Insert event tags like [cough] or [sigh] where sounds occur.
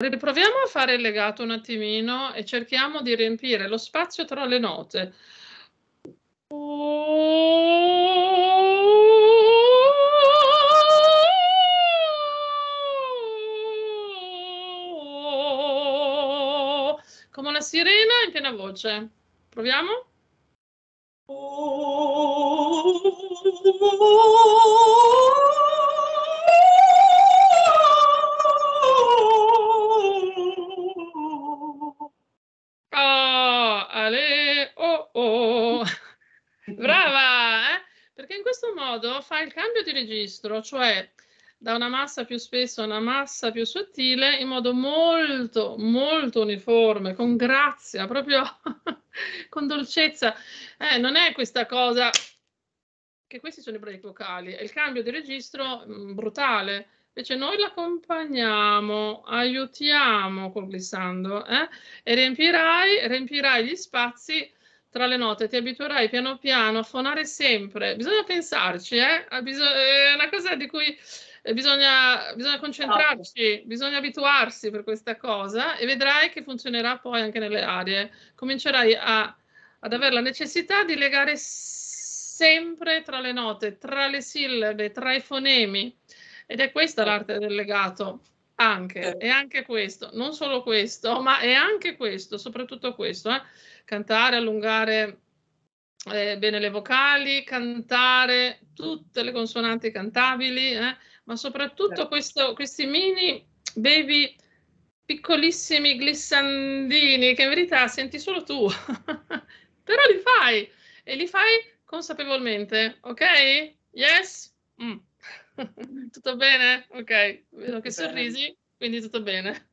Riproviamo a fare il legato un attimino e cerchiamo di riempire lo spazio tra le note. Come una sirena in piena voce. Proviamo? Brava, eh? Perché in questo modo fa il cambio di registro, cioè da una massa più spessa a una massa più sottile in modo molto, molto uniforme, con grazia, proprio [laughs] con dolcezza. Eh, non è questa cosa che questi sono i break vocali, è il cambio di registro mm, brutale. Invece noi l'accompagniamo, aiutiamo col glissando eh? e riempirai, riempirai gli spazi tra le note, ti abituerai piano piano a fonare sempre. Bisogna pensarci, eh? Eh, eh? è una cosa di cui eh, bisogna, bisogna esatto. concentrarci, bisogna abituarsi per questa cosa e vedrai che funzionerà poi anche nelle aree. Comincerai a, ad avere la necessità di legare sempre tra le note, tra le sillabe, tra i fonemi. Ed è questa l'arte del legato. Anche, eh. e anche questo, non solo questo, ma è anche questo, soprattutto questo, eh? cantare, allungare eh, bene le vocali, cantare tutte le consonanti cantabili, eh, ma soprattutto certo. questo, questi mini baby piccolissimi glissandini che in verità senti solo tu, [laughs] però li fai e li fai consapevolmente, ok? Yes? Mm. [laughs] tutto bene? Ok, vedo che sorrisi, quindi tutto bene.